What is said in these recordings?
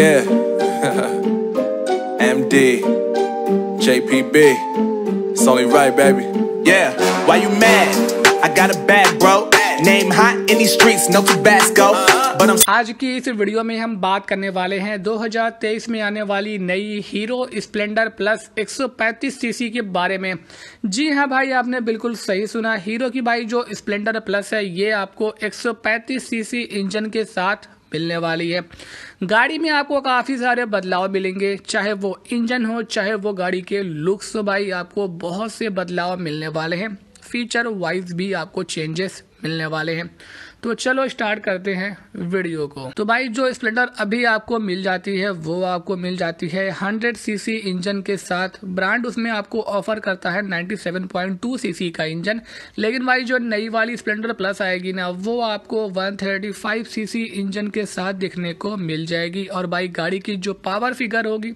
Yeah. MD. JPB. It's only right, baby. Yeah. Why you mad? I got a bad bro. Name hot in these streets, no Tabasco. आज की इस video में हम बात करने वाले हैं 2023 में आने वाली नई हीरो स्प्लेंडर प्लस 135 सीसी के बारे में जी हां भाई आपने बिल्कुल सही सुना हीरो की भाई जो स्प्लेंडर प्लस है ये आपको 135 सीसी इंजन के साथ मिलने वाली है गाड़ी में आपको काफ़ी सारे बदलाव मिलेंगे चाहे वो इंजन हो चाहे वो गाड़ी के लुक्स हो भाई आपको बहुत से बदलाव मिलने वाले हैं फीचर वाइज भी आपको चेंजेस मिलने वाले हैं तो चलो स्टार्ट करते हैं वीडियो को तो भाई जो स्प्लेंडर अभी आपको मिल जाती है वो आपको मिल जाती है 100 सीसी इंजन के साथ ब्रांड उसमें आपको ऑफर करता है 97.2 सीसी का इंजन लेकिन भाई जो नई वाली स्प्लेंडर प्लस आएगी ना वो आपको 135 सीसी इंजन के साथ देखने को मिल जाएगी और भाई गाड़ी की जो पावर फिगर होगी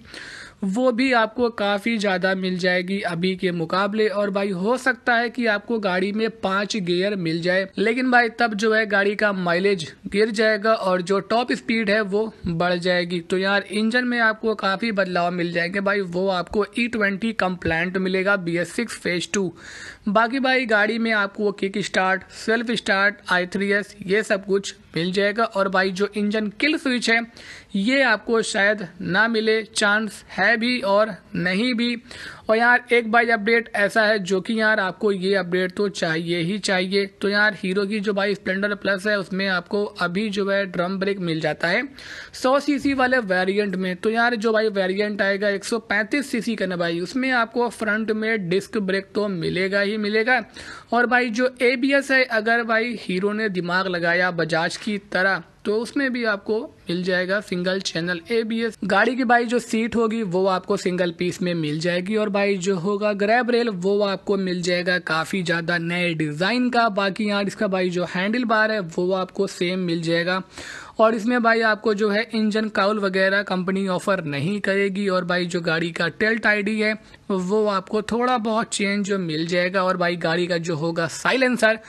वो भी आपको काफ़ी ज़्यादा मिल जाएगी अभी के मुकाबले और भाई हो सकता है कि आपको गाड़ी में पाँच गियर मिल जाए लेकिन भाई तब जो है गाड़ी का माइलेज गिर जाएगा और जो टॉप स्पीड है वो बढ़ जाएगी तो यार इंजन में आपको काफ़ी बदलाव मिल जाएंगे भाई वो आपको ई ट्वेंटी कंप्लाइंट मिलेगा B S six phase two बाकी भाई गाड़ी में आपको kick start self start I three S ये सब कुछ मिल जाएगा और भाई जो इंजन किल स्विच है ये आपको शायद ना मिले चांस है है भी और नहीं भी और यार एक बाई अपडेट ऐसा है जो कि यार आपको ये अपडेट तो चाहिए ही चाहिए तो यार हीरो की जो बाई स्प्लेंडर प्लस है उसमें आपको अभी जो है ड्रम ब्रेक मिल जाता है 100 सीसी वाले वेरिएंट में तो यार जो भाई वेरिएंट आएगा 135 सीसी का ना भाई उसमें आपको फ्रंट में डिस्क ब्रेक तो मिलेगा ही मिलेगा और भाई जो ए है अगर भाई हीरो ने दिमाग लगाया बजाज की तरह तो उसमें भी आपको मिल जाएगा सिंगल चैनल एबीएस गाड़ी की भाई जो सीट होगी वो आपको सिंगल पीस में मिल जाएगी और भाई जो होगा ग्रैब रेल वो आपको मिल जाएगा काफी ज्यादा नए डिजाइन का बाकी यहाँ इसका भाई जो हैंडल बार है वो आपको सेम मिल जाएगा और इसमें भाई आपको जो है इंजन काउल वगैरह कंपनी ऑफर नहीं करेगी और भाई जो गाड़ी का टेल्ट आईडी है वो आपको थोड़ा बहुत चेंज जो मिल जाएगा और भाई गाड़ी का जो होगा साइलेंसर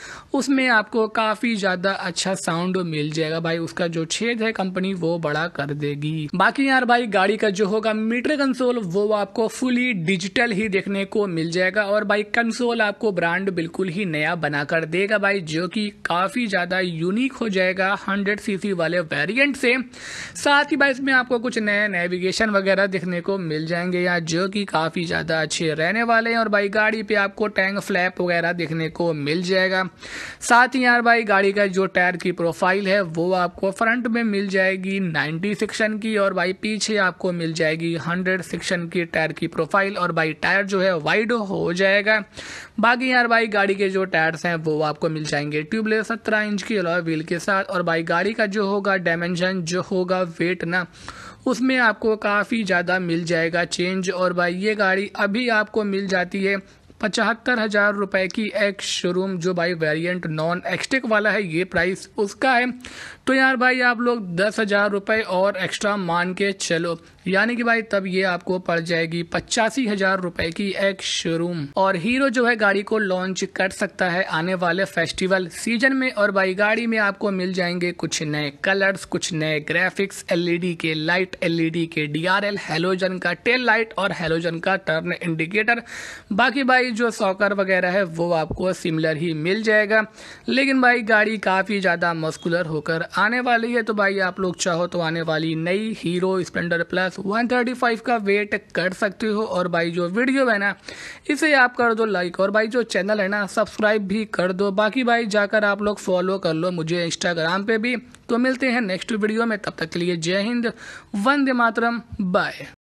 उसमें आपको काफ़ी ज़्यादा अच्छा साउंड मिल जाएगा भाई उसका जो छेद है कंपनी कंपनी वो बड़ा कर देगी बाकी यार भाई गाड़ी का जो होगा मीटर कंसोल वो आपको फुली डिजिटल ही देखने को मिल जाएगा और भाई कंसोल आपको ब्रांड बिल्कुल ही नया बनाकर देगा भाई जो कि काफी ज्यादा यूनिक हो जाएगा हंड्रेड सीसी वाले वेरिएंट से साथ ही भाई इसमें आपको कुछ नए नेविगेशन वगैरह देखने को मिल जाएंगे यार जो कि काफी ज्यादा अच्छे रहने वाले हैं और भाई गाड़ी पे आपको टैंक फ्लैप वगैरह देखने को मिल जाएगा साथ ही यार भाई गाड़ी का जो टायर की प्रोफाइल है वो आपको फ्रंट में मिल जाएगी जाएगी 90 सेक्शन की और भाई पीछे आपको मिल जाएगी 100 सेक्शन की टायर की प्रोफाइल और भाई टायर जो है वाइड हो जाएगा बाकी यार भाई गाड़ी के जो टायर्स हैं वो आपको मिल जाएंगे ट्यूबलेस 17 इंच की अलॉय व्हील के साथ और भाई गाड़ी का जो होगा डायमेंशन जो होगा वेट ना उसमें आपको काफ़ी ज़्यादा मिल जाएगा चेंज और भाई ये गाड़ी अभी आपको मिल जाती है पचहत्तर हज़ार रुपये की एक्स शोरूम जो भाई वेरिएंट नॉन एक्सटेक वाला है ये प्राइस उसका है तो यार भाई आप लोग दस हज़ार रुपये और एक्स्ट्रा मान के चलो यानी कि भाई तब ये आपको पड़ जाएगी पचासी हज़ार रुपये की एक्स शोरूम और हीरो जो है गाड़ी को लॉन्च कर सकता है आने वाले फेस्टिवल सीजन में और भाई गाड़ी में आपको मिल जाएंगे कुछ नए कलर्स कुछ नए ग्राफिक्स एल e के लाइट एल e के डी हेलोजन का टेल लाइट और हेलोजन का टर्न इंडिकेटर बाकी भाई भाई जो सॉकर वगैरह है वो आपको सिमिलर ही मिल जाएगा लेकिन भाई गाड़ी काफ़ी ज़्यादा मस्कुलर होकर आने वाली है तो भाई आप लोग चाहो तो आने वाली नई हीरो स्प्लेंडर प्लस 135 का वेट कर सकते हो और भाई जो वीडियो है ना इसे आप कर दो लाइक और भाई जो चैनल है ना सब्सक्राइब भी कर दो बाकी भाई जाकर आप लोग फॉलो कर लो मुझे इंस्टाग्राम पे भी तो मिलते हैं नेक्स्ट वीडियो में तब तक के लिए जय हिंद वंदे मातरम बाय